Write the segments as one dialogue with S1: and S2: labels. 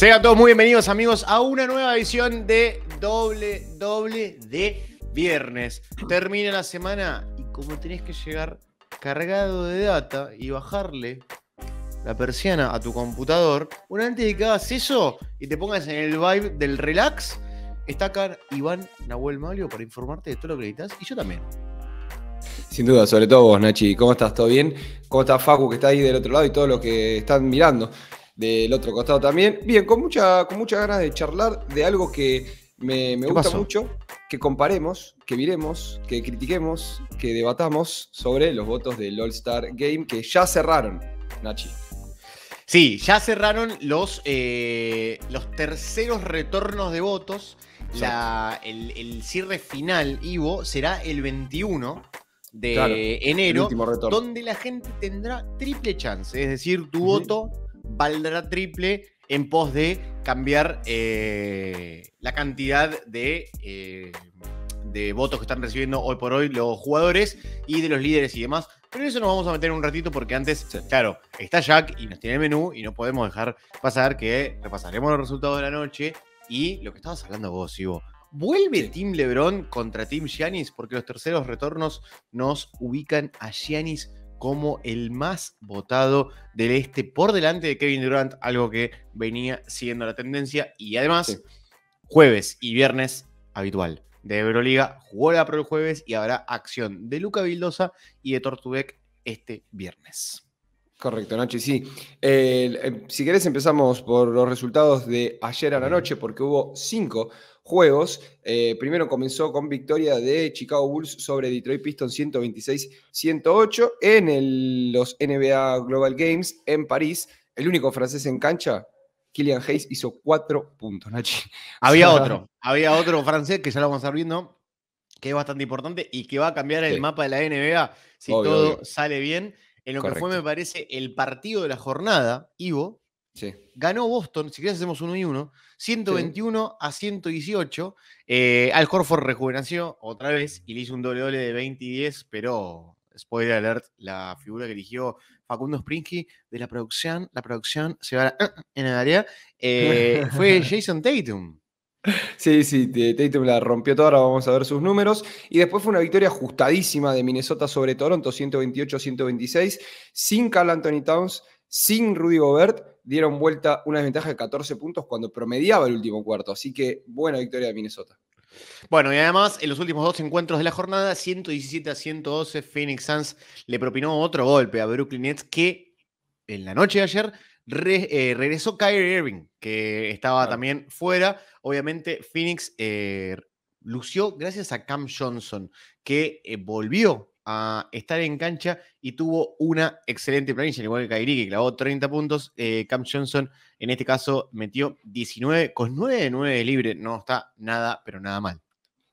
S1: Sean todos muy bienvenidos amigos a una nueva edición de Doble Doble de Viernes. Termina la semana y como tenés que llegar cargado de data y bajarle la persiana a tu computador, una antes de que hagas eso y te pongas en el vibe del relax, está acá Iván Nahuel Malio para informarte de todo lo que necesitas y yo también.
S2: Sin duda, sobre todo vos, Nachi. ¿Cómo estás? ¿Todo bien? ¿Cómo está Facu que está ahí del otro lado y todos los que están mirando? del otro costado también. Bien, con, mucha, con muchas ganas de charlar de algo que me, gusta mucho, que comparemos, que miremos, que critiquemos, que debatamos sobre los votos del All Star Game que ya cerraron, Nachi. Sí, ya cerraron los, eh, los terceros retornos de votos.
S1: el, cierre final, Ivo, será el 21 de enero, donde la gente tendrá triple chance. Es decir, tu voto valdrá triple en pos de cambiar eh, la cantidad de, eh, de votos que están recibiendo hoy por hoy los jugadores y de los líderes y demás. Pero eso nos vamos a meter un ratito porque antes, claro, está Jack y nos tiene el menú y no podemos dejar pasar que repasaremos los resultados de la noche y lo que estabas hablando vos, Ivo. ¿Vuelve Team LeBron contra Team Giannis? Porque los terceros retornos nos ubican a Giannis como el más votado del este por delante de Kevin Durant, algo que venía siguiendo la tendencia y además jueves y viernes habitual de Euroliga, jugó la Pro el jueves y habrá acción de Luca Vildosa y de tortuec
S2: este viernes. Correcto, Nachi, sí. Eh, eh, si querés empezamos por los resultados de ayer a la noche, porque hubo cinco juegos. Eh, primero comenzó con victoria de Chicago Bulls sobre Detroit Pistons 126-108 en los NBA Global Games en París. El único francés en cancha, Killian Hayes, hizo cuatro puntos, Nachi. Había otro, había otro francés que ya
S1: lo vamos a estar viendo, que es bastante importante y que va a cambiar el mapa de la NBA si todo sale bien. En lo que fue, me parece, el partido de la jornada, Ivo, Ganó Boston, si querés hacemos uno y uno, 121 a 118. Eh, Al Horford rejuveneció otra vez y le hizo un doble doble de 20 y 10, pero spoiler alert, la figura que eligió Facundo springy de la producción, la producción se va eh, eh, en el área,
S2: fue Jason Tatum. Sí, sí, Tatum la rompió toda, ahora vamos a ver sus números. Y después fue una victoria ajustadísima de Minnesota sobre Toronto, 128-126, sin Carl Anthony Towns, sin Rudy Gobert, dieron vuelta una desventaja de 14 puntos cuando promediaba el último cuarto. Así que buena victoria de Minnesota. Bueno, y además en los últimos dos
S1: encuentros de la jornada, 117 a 112, Phoenix Suns le propinó otro golpe a Brooklyn Nets que en la noche de ayer eh, regresó Kyrie Irving, que estaba también fuera. Obviamente Phoenix eh, lució gracias a Cam Johnson, que eh, volvió estar en cancha y tuvo una excelente planilla, igual que Kairi, que clavó 30 puntos. Eh, Cam Johnson,
S2: en este caso, metió 19 con 9 de 9 libre. No está nada, pero nada mal.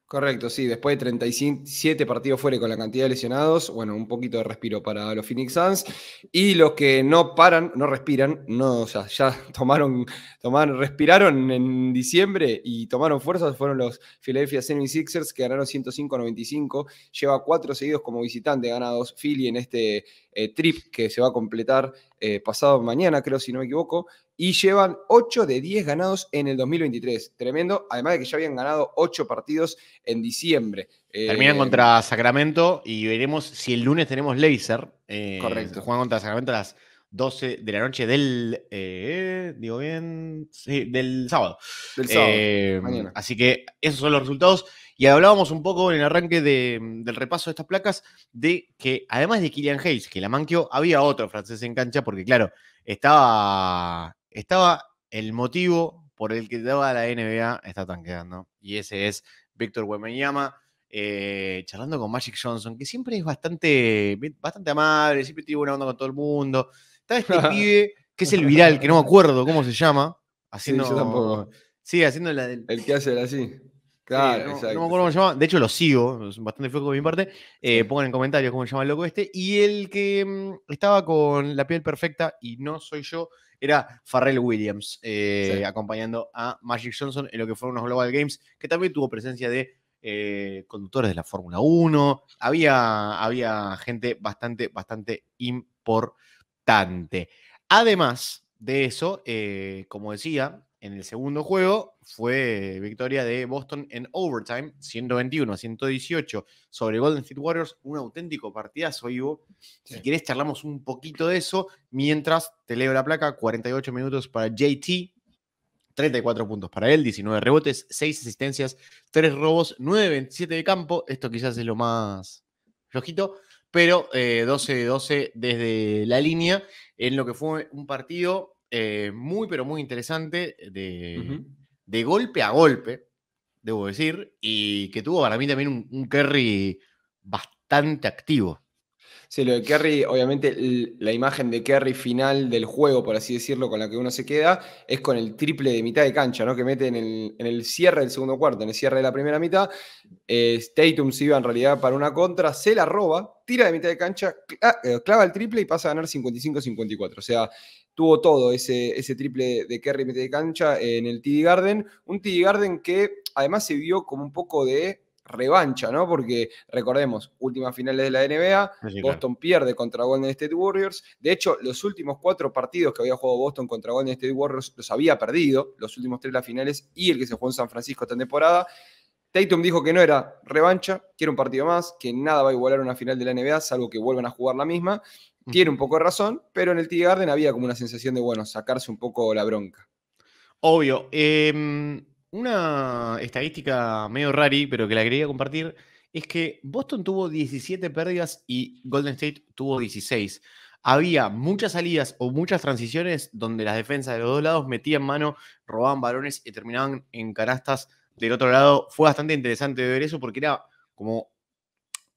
S2: Correcto, sí, después de 37 partidos fuera con la cantidad de lesionados, bueno, un poquito de respiro para los Phoenix Suns. Y los que no paran, no respiran, no, sea, ya tomaron, tomaron, respiraron en diciembre y tomaron fuerzas, fueron los Philadelphia 76ers que ganaron 105-95, lleva cuatro seguidos como visitante ganados Philly en este eh, trip que se va a completar eh, pasado mañana, creo, si no me equivoco, y llevan 8 de 10 ganados en el 2023. Tremendo, además de que ya habían ganado 8 partidos en diciembre. Terminan eh, contra
S1: Sacramento y veremos si el lunes tenemos Leiser. correcto. Juegan contra Sacramento a las 12 de la noche del, digo bien, del sábado. Del sábado, Así que esos son los resultados. Y hablábamos un poco en el arranque mm, del repaso de estas placas de que además de Kylian Hayes, que la manqueó, había otro francés en cancha porque claro, estaba, estaba el motivo por el que daba la NBA está tanqueando. Y ese es Víctor Wembanyama. Eh, charlando con Magic Johnson, que siempre es bastante, bastante amable, siempre tiene buena onda con todo el mundo. Está este pibe, que es el viral, que no me acuerdo cómo se llama.
S2: Haciendo,
S1: sí, Sí, haciendo la del... El que hace así. De hecho, lo sigo, es bastante flojo de mi parte. Eh, pongan en comentarios cómo se llama el loco este. Y el que mm, estaba con la piel perfecta y no soy yo, era Farrell Williams, eh, acompañando a Magic Johnson en lo que fueron los Global Games, que también tuvo presencia de eh, conductores de la Fórmula 1. Había, había gente bastante, bastante importante. Además de eso, como decía, en el segundo juego fue victoria de Boston en overtime, 121 a 118 sobre Golden State Warriors, un auténtico partidazo, Ivo. Si querés charlamos un poquito de eso, mientras te leo la placa, 48 minutos para JT, 34 puntos para él, 19 rebotes, 6 asistencias, 3 robos, 9 27 de campo, esto quizás es lo más flojito, pero 12-12 eh, desde la línea, en lo que fue un partido eh, muy, pero muy interesante, eh, de, golpe a golpe, debo decir, y que tuvo para mí también un, un bastante activo.
S2: Sí, lo de Kerry, obviamente la imagen de Kerry final del juego, por así decirlo, con la que uno se queda, es con el triple de mitad de cancha, ¿no? Que mete en el, cierre del segundo cuarto, en el cierre de la primera mitad. Eh, Statum se iba en realidad para una contra, se la roba, tira de mitad de cancha, eh, clava el triple y pasa a ganar 55-54. O sea, tuvo todo ese, triple de Kerry mete de cancha en el TD Garden. Un TD Garden que además se vio como un poco de revancha, ¿no? Porque recordemos, últimas finales de la NBA, Boston pierde contra Golden State Warriors. De hecho, los últimos cuatro partidos que había jugado Boston contra Golden State Warriors los había perdido, los últimos tres de las finales y el que se jugó en San Francisco esta temporada. Tatum dijo que no era revancha, quiere un partido más, que nada va a igualar una final de la NBA, salvo que vuelvan a jugar la misma. Tiene un poco de razón, pero en el TD Garden había como una sensación de, bueno, sacarse un poco la bronca.
S1: Obvio. Em, una estadística medio rari, pero que la quería compartir, es que Boston tuvo 17 pérdidas y Golden State tuvo 16. Había muchas salidas o muchas transiciones donde las defensas de los dos lados metían mano, robaban balones y terminaban en canastas del otro lado. Fue bastante interesante ver eso porque era como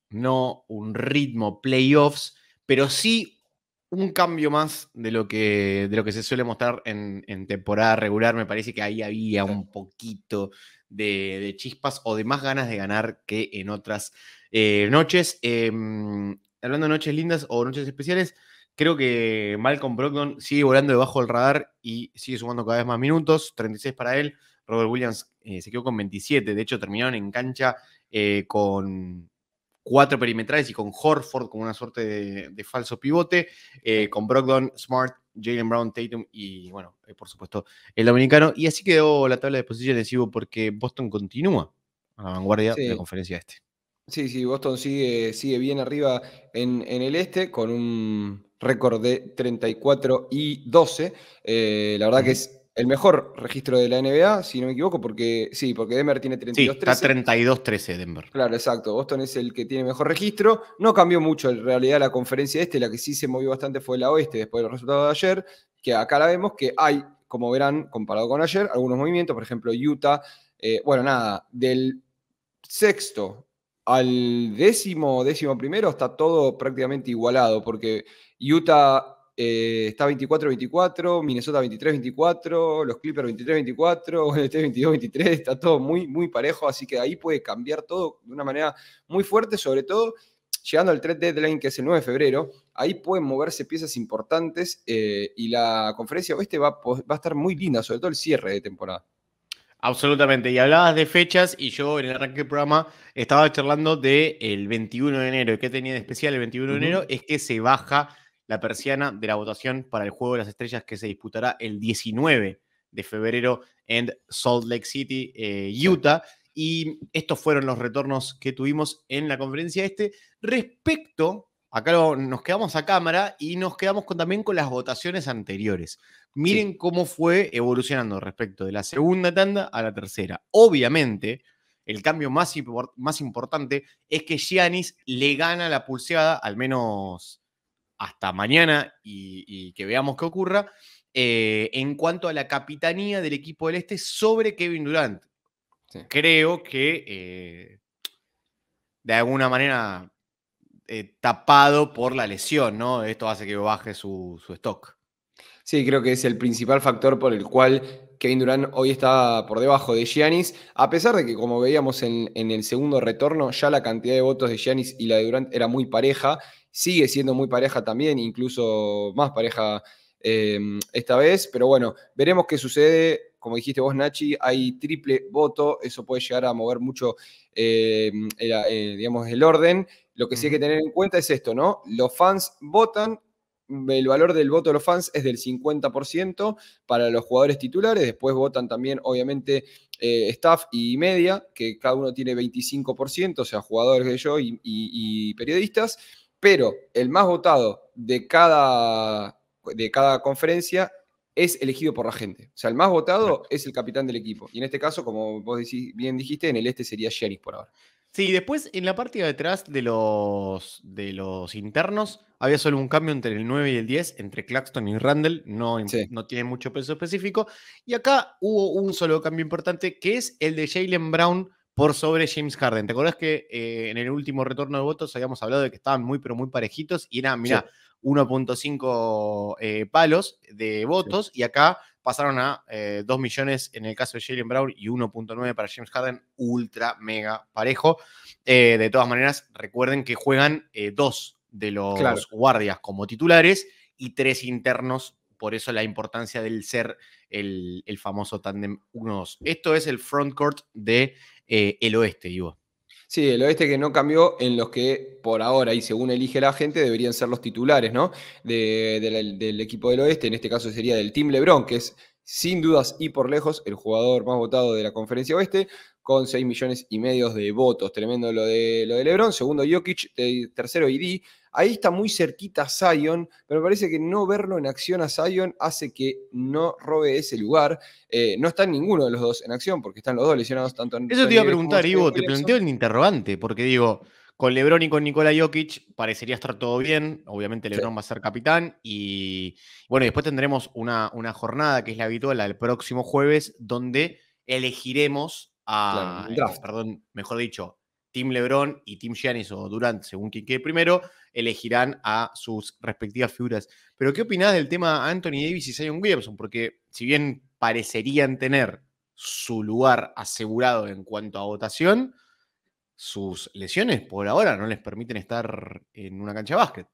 S1: no un ritmo playoffs, pero sí un cambio más de lo que, de lo que se suele mostrar en, temporada regular. Me parece que ahí había un poquito de, chispas o de más ganas de ganar que en otras eh, noches. Em, hablando de noches lindas o noches especiales, creo que Malcolm Brogdon sigue volando debajo del radar y sigue sumando cada vez más minutos, 36 para él. Robert Williams eh, se quedó con 27, de hecho terminaron en cancha eh, con cuatro perimetrales y con Horford como una suerte de, falso pivote, eh, con Brogdon, Smart, Jalen Brown, Tatum y, bueno, eh, por supuesto, el dominicano. Y así quedó la tabla de posiciones, Sivo porque Boston continúa a la vanguardia de la conferencia este.
S2: Sí, sí, Boston sigue, sigue bien arriba en, el este con un récord de 34 y 12. Eh, la verdad que es el mejor registro de la NBA, si no me equivoco, porque sí, porque Denver tiene 32-13. Sí, está
S1: 32-13 Denver.
S2: Claro, exacto. Boston es el que tiene mejor registro. No cambió mucho en realidad la conferencia este, la que sí se movió bastante fue la oeste después del resultado de ayer, que acá la vemos que hay, como verán, comparado con ayer, algunos movimientos, por ejemplo, Utah, eh, bueno, nada, del sexto al décimo, décimo primero está todo prácticamente igualado, porque Utah eh, está 24-24, Minnesota 23-24, los Clippers 23-24, ONT 22-23, está todo muy, muy parejo, así que ahí puede cambiar todo de una manera muy fuerte, sobre todo llegando al 3 deadline, que es el 9 de febrero, ahí pueden moverse piezas importantes eh, y la conferencia oeste va, va a estar muy linda, sobre todo el cierre de temporada.
S1: Absolutamente. Y hablabas de fechas y yo en el arranque del programa estaba charlando del el 21 de enero. y ¿Qué tenía de especial el 21 de enero? Es que se baja la persiana de la votación para el Juego de las Estrellas que se disputará el 19 de febrero en Salt Lake City, eh, Utah. Y estos fueron los retornos que tuvimos en la conferencia este respecto acá nos quedamos a cámara y nos quedamos también con las votaciones anteriores. Miren cómo fue evolucionando respecto de la segunda tanda a la tercera. Obviamente, el cambio más, más importante es que Giannis le gana la pulseada, al menos hasta mañana y, que veamos qué ocurra, eh, en cuanto a la capitanía del equipo del Este sobre Kevin Durant. Creo que eh, de alguna manera eh, tapado por la lesión,
S2: ¿no? Esto hace que baje su, stock. Sí, creo que es el principal factor por el cual Kevin Durant hoy está por debajo de Giannis, a pesar de que, como veíamos en, en, el segundo retorno, ya la cantidad de votos de Giannis y la de Durant era muy pareja, sigue siendo muy pareja también, incluso más pareja em, esta vez, pero bueno, veremos qué sucede. Como dijiste vos, Nachi, hay triple voto, eso puede llegar a mover mucho, em, el, eh, digamos, el orden. Lo que sí hay que tener en cuenta es esto, ¿no? Los fans votan, el valor del voto de los fans es del 50% para los jugadores titulares, después votan también, obviamente, eh, staff y media, que cada uno tiene 25%, o sea, jugadores de yo y periodistas, pero el más votado de cada, de cada conferencia es elegido por la gente. O sea, el más votado es el capitán del equipo. Y en este caso, como vos bien dijiste, en el este sería Sherry por ahora. Sí, después en la parte de atrás de los, de los internos
S1: había solo un cambio entre el 9 y el 10, entre Claxton y Randall, no, no tiene mucho peso específico. Y acá hubo un solo cambio importante, que es el de Jalen Brown, por sobre James Harden. ¿Te acuerdas que eh, en el último retorno de votos habíamos hablado de que estaban muy, pero muy parejitos? Y eran, mira, 1.5 palos de votos y acá pasaron a 2 eh, millones en el caso de Jalen Brown y 1.9 para James Harden, ultra, mega parejo. Eh, de todas maneras, recuerden que juegan dos de los guardias como titulares y tres internos, por eso la importancia del ser
S2: el, famoso tándem 1-2. Esto es el frontcourt de eh, el oeste, Ivo. Sí, el oeste que no cambió en los que por ahora y según elige la gente deberían ser los titulares, ¿no? del equipo del oeste, en este caso sería del Team Lebron, que es sin dudas y por lejos el jugador más votado de la conferencia oeste, con 6 millones y medio de votos. Tremendo lo de, lo de Lebron. Segundo Jokic, tercero ID, Ahí está muy cerquita Zion, pero me parece que no verlo en acción a Zion hace que no robe ese lugar. Eh, no están ninguno de los dos en acción porque están los dos lesionados tanto en. Eso te iba a preguntar, Ivo, te planteo el
S1: interrogante, porque digo, con Lebron y con Nikola Jokic parecería estar todo bien. Obviamente Lebron va a ser capitán. Y bueno, después tendremos una, una jornada que es la habitual, el del próximo jueves, donde elegiremos a... perdón, mejor dicho, Tim LeBron y Tim Giannis o Durant, según quien quede primero, elegirán a sus respectivas figuras. Pero, ¿qué opinás del tema Anthony Davis y Zion Williamson? Porque, si bien parecerían tener su lugar asegurado en cuanto a votación,
S2: sus lesiones por ahora no les permiten estar en una cancha de básquet.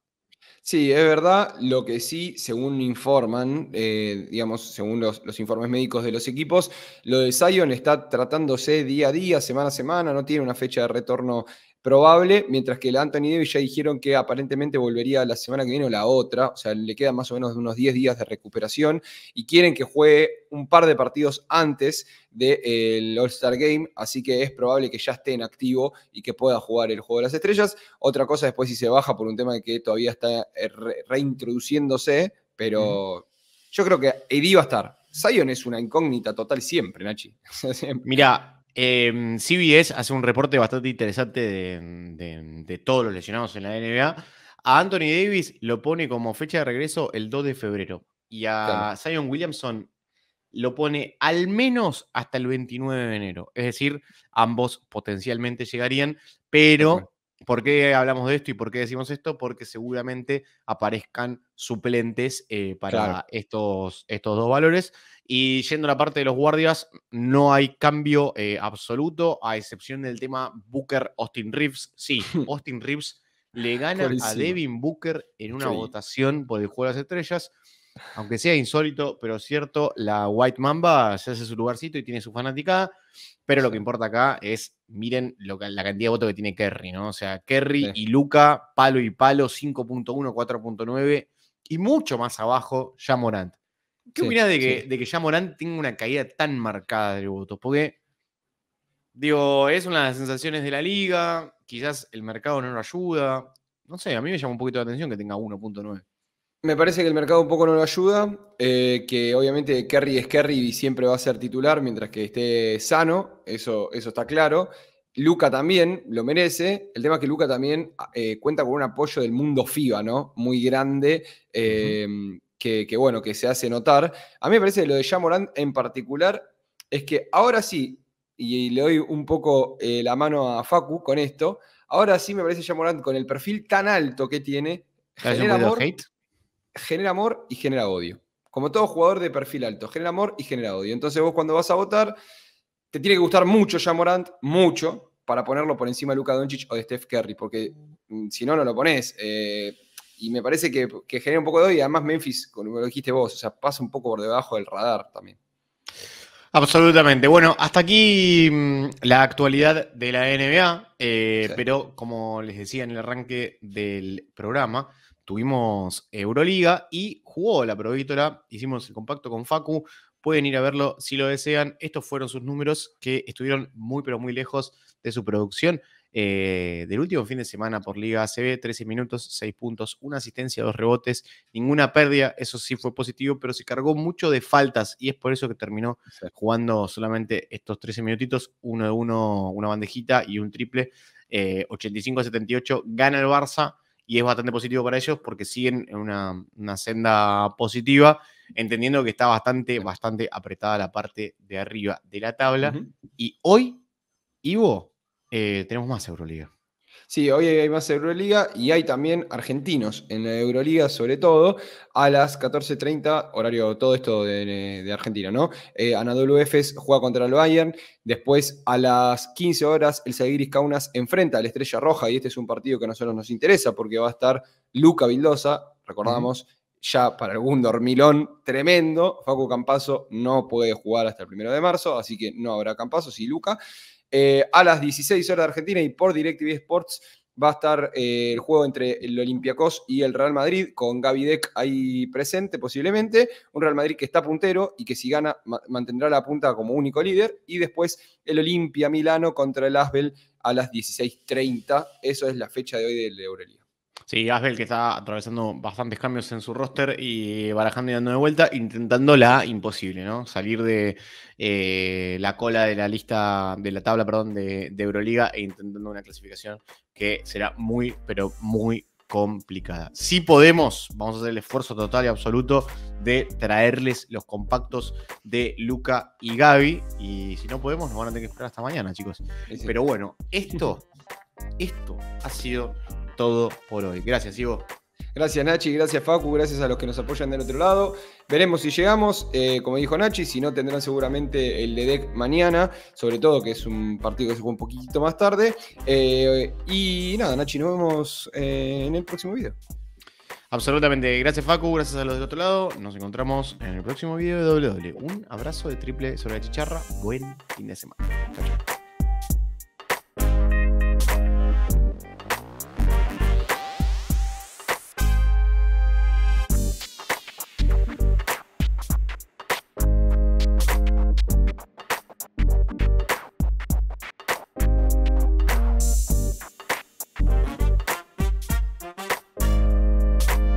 S2: Sí, es verdad. Lo que sí, según informan, eh, digamos, según los, informes médicos de los equipos, lo de Zion está tratándose día a día, semana a semana, no tiene una fecha de retorno probable, mientras que el Anthony Davis ya dijeron que aparentemente volvería la semana que viene o la otra, o sea, le quedan más o menos unos 10 días de recuperación y quieren que juegue un par de partidos antes del eh, All-Star Game, así que es probable que ya esté en activo y que pueda jugar el juego de las estrellas. Otra cosa después si se baja por un tema que todavía está eh, reintroduciéndose, pero mm. yo creo que Eddie va a estar. Zion es una incógnita total siempre, Nachi.
S1: Mira, Em, CBS hace un reporte bastante interesante de, todos los lesionados en la NBA. A Anthony Davis lo pone como fecha de regreso el 2 de febrero y a Simon Zion Williamson lo pone al menos hasta el 29 de enero. Es decir, ambos potencialmente llegarían, pero ¿Por qué hablamos de esto y por qué decimos esto? Porque seguramente aparezcan suplentes eh, para estos, estos dos valores. Y yendo a la parte de los guardias, no hay cambio eh, absoluto, a excepción del tema Booker Austin Reeves. Sí, Austin Reeves le gana a Devin Booker en una votación por el Juego de las Estrellas aunque sea insólito, pero cierto, la White Mamba se hace su lugarcito y tiene su fanática. pero lo que importa acá es, miren la cantidad de votos que tiene Kerry, ¿no? O sea, Kerry y Luca, palo y palo, 5.1, 4.9 y mucho más abajo, ya Morant.
S2: ¿Qué opinas de que,
S1: ya Morant tenga una caída tan marcada de votos? Porque, digo, es una de las sensaciones de la liga, quizás el mercado no lo ayuda. No sé, a mí me llama un poquito la atención que tenga
S2: 1.9. Me parece que el mercado un poco no lo ayuda, eh, que obviamente Kerry es Kerry y siempre va a ser titular mientras que esté sano, eso, eso está claro. Luca también lo merece. El tema es que Luca también eh, cuenta con un apoyo del mundo FIBA, ¿no? Muy grande, eh, que, bueno, que se hace notar. A mí me parece lo de Jamorán en particular es que ahora sí, y le doy un poco la mano a Facu con esto, ahora sí me parece Jamorán con el perfil tan alto que tiene, genera genera amor y genera odio. Como todo jugador de perfil alto, genera amor y genera odio. Entonces vos cuando vas a votar, te tiene que gustar mucho ya mucho, para ponerlo por encima de Luka Doncic o de Steph Curry, porque mm, si no, no lo pones. Eh, y me parece que, genera un poco de odio. Y además Memphis, como lo dijiste vos, pasa un poco por debajo del radar también.
S1: Absolutamente. Bueno, hasta aquí mm, la actualidad de la NBA, eh, pero como les decía en el arranque del programa, tuvimos Euroliga y jugó la provítora, hicimos el compacto con Facu, pueden ir a verlo si lo desean. Estos fueron sus números que estuvieron muy pero muy lejos de su producción. Eh, del último fin de semana por Liga ve 13 minutos, 6 puntos, una asistencia, dos rebotes, ninguna pérdida, eso sí fue positivo, pero se cargó mucho de faltas y es por eso que terminó jugando solamente estos 13 minutitos, uno de uno, una bandejita y un triple, 85 eh, a 78, gana el Barça y es bastante positivo para ellos porque siguen en una, senda positiva entendiendo que está bastante, bastante apretada la parte de arriba de la tabla. Y hoy, Ivo, eh,
S2: tenemos más Euroliga. Sí, hoy hay más Euroliga y hay también argentinos en la Euroliga, sobre todo a las 14.30, horario todo esto de, Argentina, ¿no? Ana eh, Anadolu juega contra el Bayern, después a las 15 horas el Zagiris Kaunas enfrenta a la Estrella Roja y este es un partido que a nosotros nos interesa porque va a estar Luca Vildosa, recordamos, ya para algún dormilón tremendo. Facu Campaso no puede jugar hasta el primero de marzo, así que no habrá Campazo sí Luca. Eh, a las 16 horas de Argentina y por DirecTV Sports va a estar eh, el juego entre el Olympiacos y el Real Madrid, con Deck ahí presente posiblemente, un Real Madrid que está puntero y que si gana mantendrá la punta como único líder, y después el Olimpia Milano contra el Asbel a las 16.30, eso es la fecha de hoy del Eurelia.
S1: Sí, Asbel que está atravesando bastantes cambios en su roster y barajando y dando de vuelta, intentando la imposible, ¿no? Salir de eh, la cola de la lista, de la tabla, perdón, de, Euroliga e intentando una clasificación que será muy, pero muy complicada. Si podemos, vamos a hacer el esfuerzo total y absoluto de traerles los compactos de Luca y Gaby. Y si no podemos, nos van a tener que esperar hasta mañana, chicos. Pero bueno, esto, esto ha sido
S2: todo por hoy. Gracias, Ivo. Gracias Nachi, gracias Facu, gracias a los que nos apoyan del otro lado. Veremos si llegamos, eh, como dijo Nachi, si no tendrán seguramente el de deck mañana, sobre todo que es un partido que se juega un poquito más tarde. Eh, y nada, Nachi, nos vemos eh, en el próximo video.
S1: Absolutamente, gracias Facu, gracias a los del otro lado. Nos encontramos en el próximo video de W. Un abrazo de triple sobre la chicharra, buen fin de semana. Chao, chao.